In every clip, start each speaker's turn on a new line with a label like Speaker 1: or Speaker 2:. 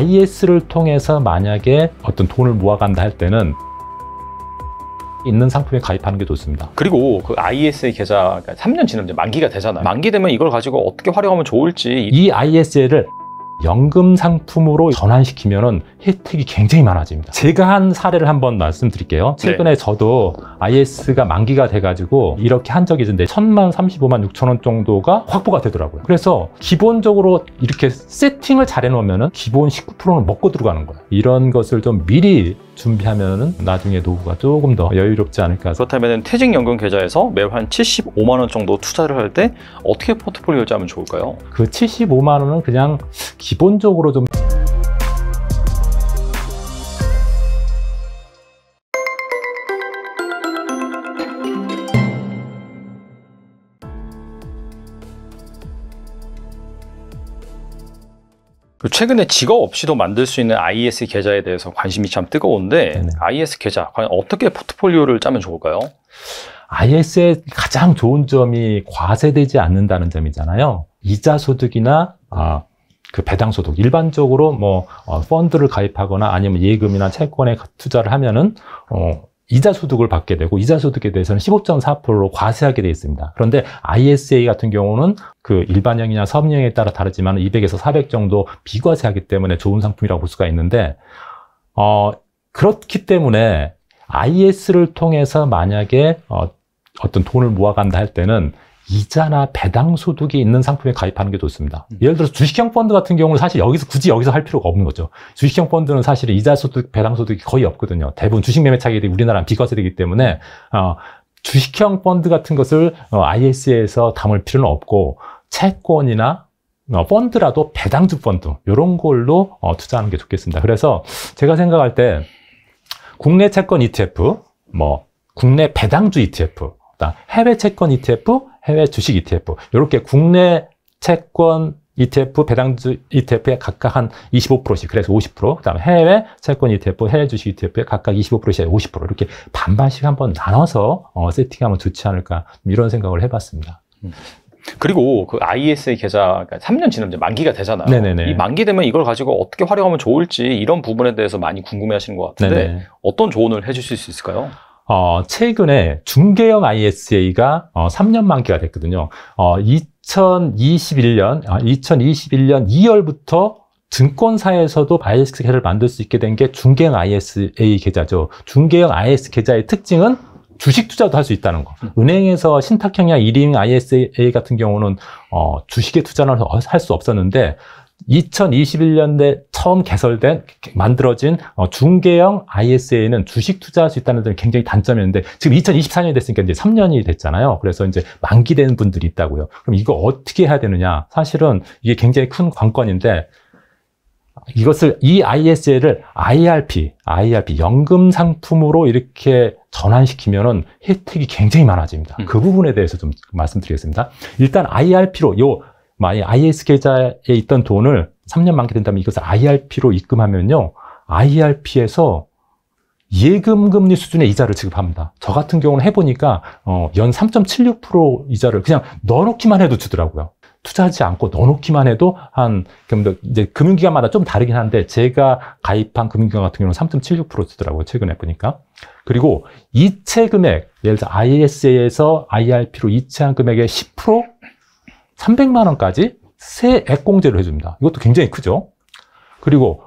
Speaker 1: IS를 통해서 만약에 어떤 돈을 모아간다 할 때는 있는 상품에 가입하는 게 좋습니다.
Speaker 2: 그리고 그 IS의 계좌 3년 지나면 만기가 되잖아요. 만기되면 이걸 가지고 어떻게 활용하면 좋을지
Speaker 1: 이 IS를 연금 상품으로 전환시키면 혜택이 굉장히 많아집니다. 제가 한 사례를 한번 말씀드릴게요. 네. 최근에 네. 저도 IS가 만기가 돼가지고 이렇게 한 적이 있는데 천만 3 5만6천원 정도가 확보가 되더라고요. 그래서 기본적으로 이렇게 세팅을 잘 해놓으면 기본 1 9 프로는 먹고 들어가는 거예요. 이런 것을 좀 미리 준비하면은
Speaker 2: 나중에 노후가 조금 더 여유롭지 않을까. 그렇다면 퇴직연금 계좌에서 매월 한 75만 원 정도 투자를 할 때 어떻게 포트폴리오를 짜면 좋을까요?
Speaker 1: 그 75만 원은 그냥 기본적으로 좀
Speaker 2: 최근에 직업 없이도 만들 수 있는 IS 계좌에 대해서 관심이 참 뜨거운데 네네. IS 계좌 과연 어떻게 포트폴리오를 짜면 좋을까요?
Speaker 1: IS의 가장 좋은 점이 과세되지 않는다는 점이잖아요. 이자 소득이나 아, 그 배당 소득 일반적으로 뭐 어, 펀드를 가입하거나 아니면 예금이나 채권에 투자를 하면은 어, 이자 소득을 받게 되고 이자 소득에 대해서는 15.4%로 과세하게 되어 있습니다. 그런데 ISA 같은 경우는 그 일반형이나 서민형에 따라 다르지만 200에서 400 정도 비과세하기 때문에 좋은 상품이라고 볼 수가 있는데 어 그렇기 때문에 IS를 통해서 만약에 어, 어떤 돈을 모아간다 할 때는 이자나 배당 소득이 있는 상품에 가입하는 게 좋습니다. 음. 예를 들어서 주식형 펀드 같은 경우는 사실 여기서 굳이 여기서 할 필요가 없는 거죠. 주식형 펀드는 사실 이자 소득, 배당 소득이 거의 없거든요. 대부분 주식 매매 차익이 우리나라는 비과세되기 때문에 어, 주식형 펀드 같은 것을 어, IS에서 담을 필요는 없고 채권이나 어, 펀드라도 배당주 펀드 이런 걸로 어, 투자하는 게 좋겠습니다. 그래서 제가 생각할 때 국내 채권 ETF, 뭐 국내 배당주 ETF, 해외 채권 ETF, 해외 주식 ETF 이렇게 국내 채권 ETF 배당주 ETF에 각각 한 25%씩 그래서 50% 그다음에 해외 채권 ETF, 해외 주식 ETF에 각각 25%씩 50% 이렇게 반반씩 한번 나눠서 어, 세팅하면 좋지 않을까 이런 생각을 해봤습니다. 음.
Speaker 2: 그리고 그 IS의 e 계좌 가 그러니까 3년 지나면 이제 만기가 되잖아요. 네네네. 이 만기 되면 이걸 가지고 어떻게 활용하면 좋을지 이런 부분에 대해서 많이 궁금해하시는 것 같은데 네네. 어떤 조언을 해주실 수 있을까요?
Speaker 1: 어, 최근에 중개형 ISA가 어, 3년 만기가 됐거든요. 어, 2021년, 아, 2021년 2월부터 증권사에서도 IS 계좌를 만들 수 있게 된 게 중개형 ISA 계좌죠. 중개형 IS 계좌의 특징은 주식 투자도 할 수 있다는 거. 은행에서 신탁형이나 1인 ISA 같은 경우는 어, 주식에 투자를 할 수 없었는데 2021년대 처음 개설된 만들어진 어, 중개형 ISA는 주식 투자할 수 있다는 점이 굉장히 단점이었는데 지금 2024년이 됐으니까 이제 3년이 됐잖아요. 그래서 이제 만기된 분들이 있다고요. 그럼 이거 어떻게 해야 되느냐? 사실은 이게 굉장히 큰 관건인데 이것을 이 ISA를 IRP, IRP 연금 상품으로 이렇게 전환시키면은 혜택이 굉장히 많아집니다. 음. 그 부분에 대해서 좀 말씀드리겠습니다. 일단 IRP로 요 만약 IS 계좌에 있던 돈을 3년 만기 된다면 이것을 IRP로 입금하면요. IRP에서 예금 금리 수준의 이자를 지급합니다. 저 같은 경우는 해보니까 어, 연 3.76% 이자를 그냥 넣어놓기만 해도 주더라고요. 투자하지 않고 넣어놓기만 해도 한 뭐 이제 금융기관마다 좀 다르긴 한데 제가 가입한 금융기관 같은 경우는 3.76% 주더라고요. 최근에 보니까. 그리고 이체 금액 예를 들어 ISA에서 IRP로 이체한 금액의 10% 300만 원까지 세액공제를 해줍니다. 이것도 굉장히 크죠. 그리고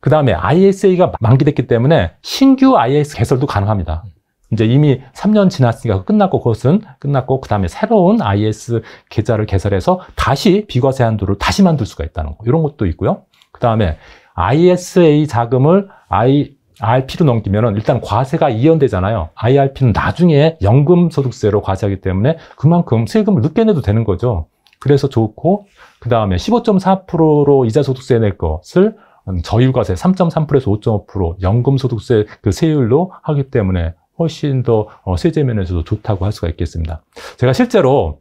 Speaker 1: 그 다음에 ISA가 만기됐기 때문에 신규 IS a 개설도 가능합니다. 이제 이미 3년 지났으니까 끝났고 그것은 끝났고 그 다음에 새로운 IS 계좌를 개설해서 다시 비과세 한도를 다시 만들 수가 있다는 거 이런 것도 있고요. 그 다음에 ISA 자금을 I, IRP로 넘기면 일단 과세가 이연되잖아요. IRP는 나중에 연금소득세로 과세하기 때문에 그만큼 세금을 늦게 내도 되는 거죠. 그래서 좋고 그 다음에 15.4%로 이자소득세 낼 것을 음, 저유과세 3.3%에서 5.5% 연금소득세 그 세율로 하기 때문에 훨씬 더 어, 세제 면에서도 좋다고 할 수가 있겠습니다. 제가 실제로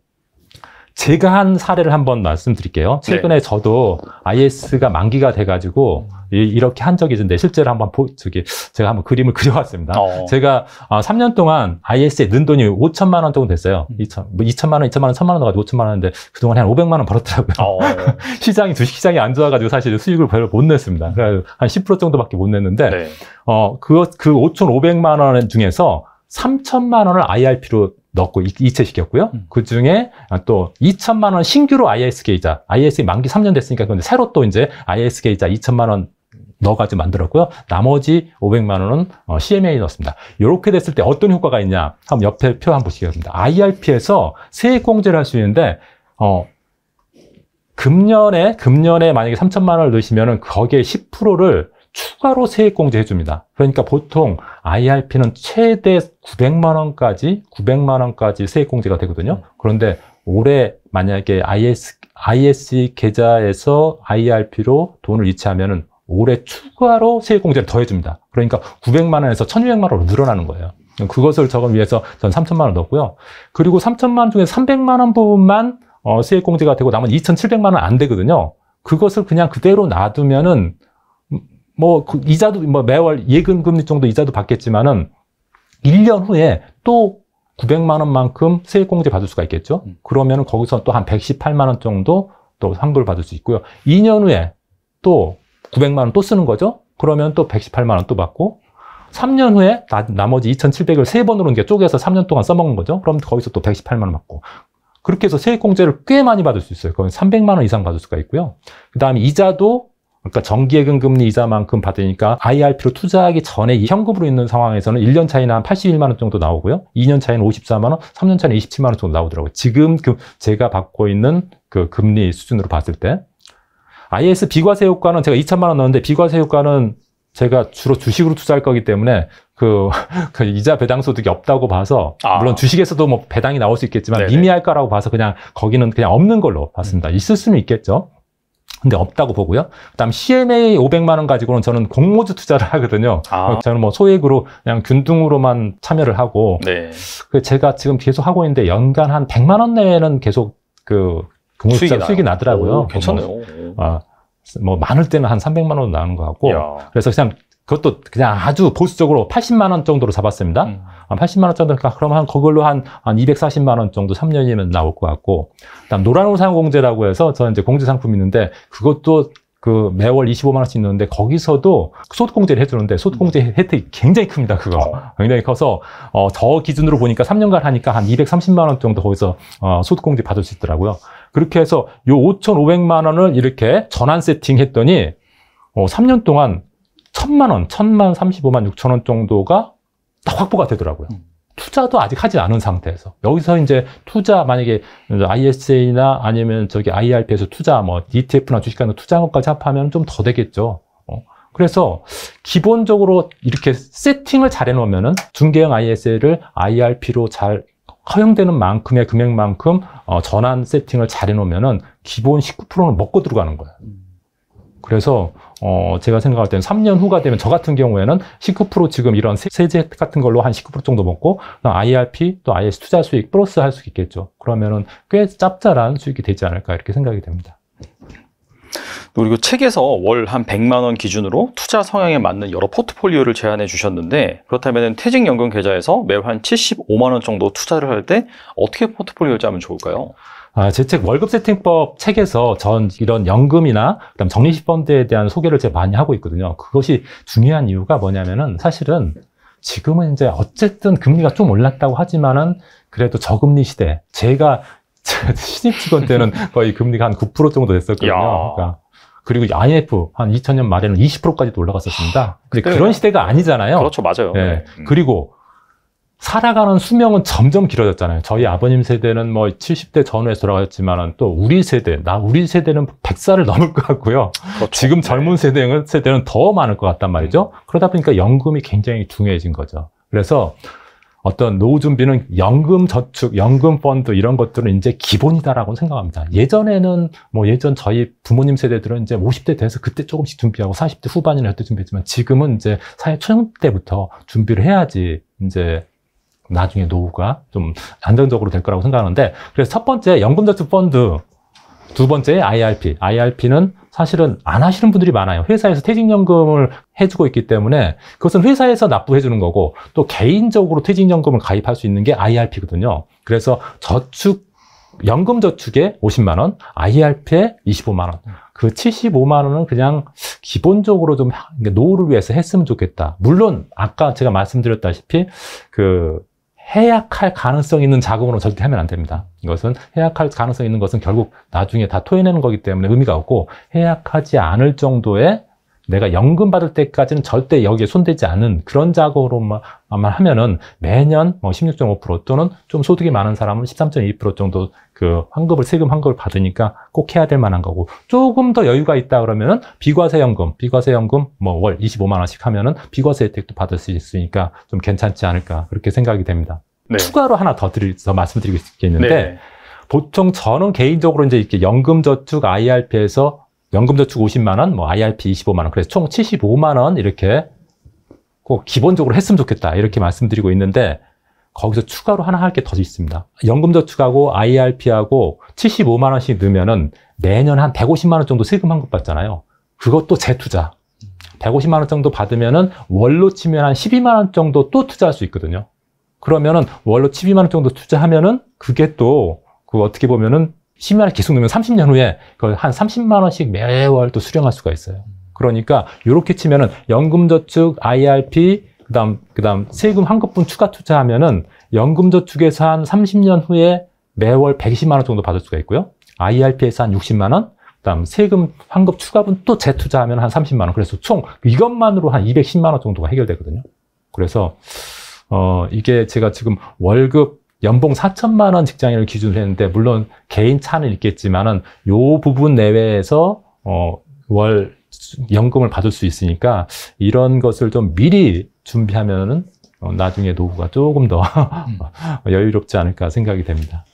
Speaker 1: 제가 한 사례를 한번 말씀드릴게요. 최근에 네. 저도 IS가 만기가 돼가지고 이렇게 한 적이 있는데 실제로 한번 보, 저기 제가 한번 그림을 그려왔습니다. 어. 제가 3년 아, 동안 IS에 넣은 돈이 5천만 원 정도 됐어요. 2천, 음. 뭐 2천만 원, 2천만 원, 1천만 원 가지고 5천만 원인데 그동안 한 500만 원 벌었더라고요. 어. 시장이 주식 시장이 안 좋아가지고 사실 수익을 별로 못 냈습니다. 한 10% 정도밖에 못 냈는데 네. 어, 그, 그 5,500만 원 중에서 3천만 원을 IRP로 넣고 이체시켰고요. 음. 그 중에 또 2천만 원 신규로 IS 계좌, IS 만기 3년 됐으니까 그런데 새로 또 이제 IS 계좌 2천만 원 넣어가지고 만들었고요. 나머지 500만 원은 어, CMA에 넣었습니다. 이렇게 됐을 때 어떤 효과가 있냐? 한번 옆에 표 한번 보시겠습니다. IRP에서 세액공제를 할 수 있는데 어, 금년에 금년에 만약에 3천만 원을 넣으시면 거기에 10%를 추가로 세액공제 해줍니다. 그러니까 보통 IRP는 최대 900만 원까지 900만 원까지 세액공제가 되거든요. 그런데 올해 만약에 IS ISC e 계좌에서 IRP로 돈을 이체하면은 올해 추가로 세액공제를 더해줍니다. 그러니까 900만 원에서 1,200만 원으로 늘어나는 거예요. 그것을 저금 위해서 전 3천만 원 넣었고요. 그리고 3천만 원 중에 300만 원 부분만 어, 세액공제가 되고 남은 2,700만 원 안 되거든요. 그것을 그냥 그대로 놔두면은 뭐그 이자도 뭐 매월 예금 금리 정도 이자도 받겠지만은 1년 후에 또 900만 원만큼 세액공제 받을 수가 있겠죠. 음. 그러면은 거기서 또 한 118만 원 정도 또 환불 받을 수 있고요. 2년 후에 또 900만 원 또 쓰는 거죠. 그러면 또 118만 원 또 받고 3년 후에 나, 머지 2,700을 세번으로 이제 쪼개서 3년 동안 써먹은 거죠. 그럼 거기서 또 118만 원 받고 그렇게 해서 세액공제를 꽤 많이 받을 수 있어요. 그건 300만 원 이상 받을 수가 있고요. 그 다음에 이자도 그러니까 정기예금 금리 이자만큼 받으니까 IRP로 투자하기 전에 현금으로 있는 상황에서는 1년 차이나 한 81만 원 정도 나오고요. 2년 차이는 54만 원, 3년 차이는 27만 원 정도 나오더라고요. 지금 그 제가 받고 있는 그 금리 수준으로 봤을 때 IS 비과세 효과는 제가 2천만 원 넣었는데 비과세 효과는 제가 주로 주식으로 투자할 거기 때문에 그, 그 이자 배당 소득이 없다고 봐서 아. 물론 주식에서도 뭐 배당이 나올 수 있겠지만 네네. 미미할까라고 봐서 그냥 거기는 그냥 없는 걸로 봤습니다. 음. 있을 수는 있겠죠. 근데 없다고 보고요. 그다음 CMA 500만 원 가지고는 저는 공모주 투자를 하거든요. 아. 저는 뭐 소액으로 그냥 균등으로만 참여를 하고 네. 그 제가 지금 계속 하고 있는데 연간 한 100만 원 내에는 계속 그 공모주 수익이, 수익이 나더라고요. 오, 괜찮네요. 뭐 어, 뭐 많을 때는 한 300만 원 나오는 것 같고 야. 그래서 그냥 그것도 그냥 아주 보수적으로 80만 원 정도로 잡았습니다. 음. 80만 원 정도니까 그러면한 그걸로 한한 한 240만 원 정도 3년이면 그러니까 나올 것 같고 그다음 노란우산 공제라고 해서 저는 이제 공제 상품이 있는데 그것도 그 매월 25만 원씩 넣는데 거기서도 소득공제를 해주는데 소득공제 음. 혜택이 굉장히 큽니다. 그거 어. 굉장히 커서 어, 저 기준으로 보니까 3년간 하니까 한 230만 원 정도 거기서 어, 소득공제 받을 수 있더라고요. 그렇게 해서 요 5,500만 원을 이렇게 전환 세팅했더니 어, 3년 동안 1,000만 원, 1,000만 35만 6천 원 정도가 딱 확보가 되더라고요. 음. 투자도 아직 하지 않은 상태에서 여기서 이제 투자 만약에 ISA나 아니면 저기 IRP에서 투자 뭐 ETF나 주식 같는 투자한 것까지 합하면 좀 더 되겠죠. 어. 그래서 기본적으로 이렇게 세팅을 잘 해놓으면은 중개형 ISA를 IRP로 잘 허용되는 만큼의 금액만큼 어, 전환 세팅을 잘 해놓으면은 기본 19%는 먹고 들어가는 거예요. 그래서 어 제가 생각할 때는 3년 후가 되면 저 같은 경우에는 19% 지금 이런 세제 혜택 같은 걸로 한 19% 정도 먹고 IRP 또 IS 투자 수익 플러스 할 수 있겠죠. 그러면은 꽤 짭짤한 수익이 되지 않을까 이렇게 생각이 됩니다.
Speaker 2: 그리고 책에서 월 한 100만 원 기준으로 투자 성향에 맞는 여러 포트폴리오를 제안해 주셨는데 그렇다면 퇴직연금 계좌에서 매월 한 75만 원 정도 투자를 할 때 어떻게 포트폴리오를 짜면 좋을까요?
Speaker 1: 아, 제 책 월급 세팅법 책에서 전 이런 연금이나 그다음 정리식 펀드에 대한 소개를 제 많이 하고 있거든요. 그것이 중요한 이유가 뭐냐면은 사실은 지금은 이제 어쨌든 금리가 좀 올랐다고 하지만은 그래도 저금리 시대. 제가 신입 직원 때는 거의 금리가 한 9% 정도 됐었거든요. 그러니까 그리고 IMF 한 2000년 말에는 20%까지도 올라갔었습니다. 근데 그 그런 시대가 아니잖아요. 그렇죠, 맞아요. 예. 네. 음. 그리고 살아가는 수명은 점점 길어졌잖아요. 저희 아버님 세대는 뭐 70대 전후에 돌아갔지만 또 우리 세대, 나 우리 세대는 100살을 넘을 것 같고요. 그렇죠. 지금 네. 젊은 세대는, 세대는 더 많을 것 같단 말이죠. 음. 그러다 보니까 연금이 굉장히 중요해진 거죠. 그래서 어떤 노후 준비는 연금 저축, 연금 펀드 이런 것들은 이제 기본이다라고 생각합니다. 예전에는 뭐 예전 저희 부모님 세대들은 이제 50대 돼서 그때 조금씩 준비하고 40대 후반이나 그때 준비했지만 지금은 이제 사회 초년 때부터 준비를 해야지 이제 나중에 노후가 좀 안정적으로 될 거라고 생각하는데 그래서 첫 번째 연금저축 펀드 두 번째 IRP. IRP는 사실은 안 하시는 분들이 많아요. 회사에서 퇴직연금을 해주고 있기 때문에 그것은 회사에서 납부해주는 거고 또 개인적으로 퇴직연금을 가입할 수 있는 게 IRP거든요. 그래서 저축, 연금 저축에 50만 원, IRP에 25만 원. 그 75만 원은 그냥 기본적으로 좀 노후를 위해서 했으면 좋겠다. 물론 아까 제가 말씀드렸다시피 그 해약할 가능성 있는 자금으로 절대 하면 안 됩니다. 이것은 해약할 가능성 있는 것은 결국 나중에 다 토해내는 거기 때문에 의미가 없고 해약하지 않을 정도의 내가 연금 받을 때까지는 절대 여기에 손대지 않은 그런 작업으로만 하면은 매년 뭐 16.5% 또는 좀 소득이 많은 사람은 13.2% 정도 그 환급을 세금 환급을 받으니까 꼭 해야 될 만한 거고 조금 더 여유가 있다 그러면은 비과세연금, 비과세연금 뭐 월 25만 원씩 하면은 비과세 혜택도 받을 수 있으니까 좀 괜찮지 않을까 그렇게 생각이 됩니다. 네. 추가로 하나 더 드릴 더 말씀드리고 싶겠는데 네. 보통 저는 개인적으로 이제 이렇게 연금저축 IRP에서 연금저축 50만 원, 뭐 IRP 25만 원, 그래서 총 75만 원 이렇게 꼭 기본적으로 했으면 좋겠다 이렇게 말씀드리고 있는데 거기서 추가로 하나 할 게 더 있습니다. 연금저축하고 IRP하고 75만 원씩 넣으면은 매년 한 150만 원 정도 세금 환급 받잖아요. 그것도 재투자. 150만 원 정도 받으면은 월로 치면 한 12만 원 정도 또 투자할 수 있거든요. 그러면은 월로 12만 원 정도 투자하면은 그게 또그 어떻게 보면은 10만원 계속 넣으면 30년 후에 그걸 한 30만원씩 매월 또 수령할 수가 있어요. 그러니까 이렇게 치면은 연금저축, IRP, 그다음 그다음 세금 환급분 추가 투자하면은 연금저축에서 한 30년 후에 매월 120만 원 정도 받을 수가 있고요. IRP에서 한 60만 원, 그다음 세금 환급 추가분 또 재투자하면 한 30만 원. 그래서 총 이것만으로 한 210만 원 정도가 해결되거든요. 그래서 어 이게 제가 지금 월급 연봉 4천만 원 직장인을 기준으로 했는데 물론 개인 차는 있겠지만은 요 부분 내외에서 어월 연금을 받을 수 있으니까 이런 것을 좀 미리 준비하면은 어, 나중에 노후가 조금 더 음. 여유롭지 않을까 생각이 됩니다.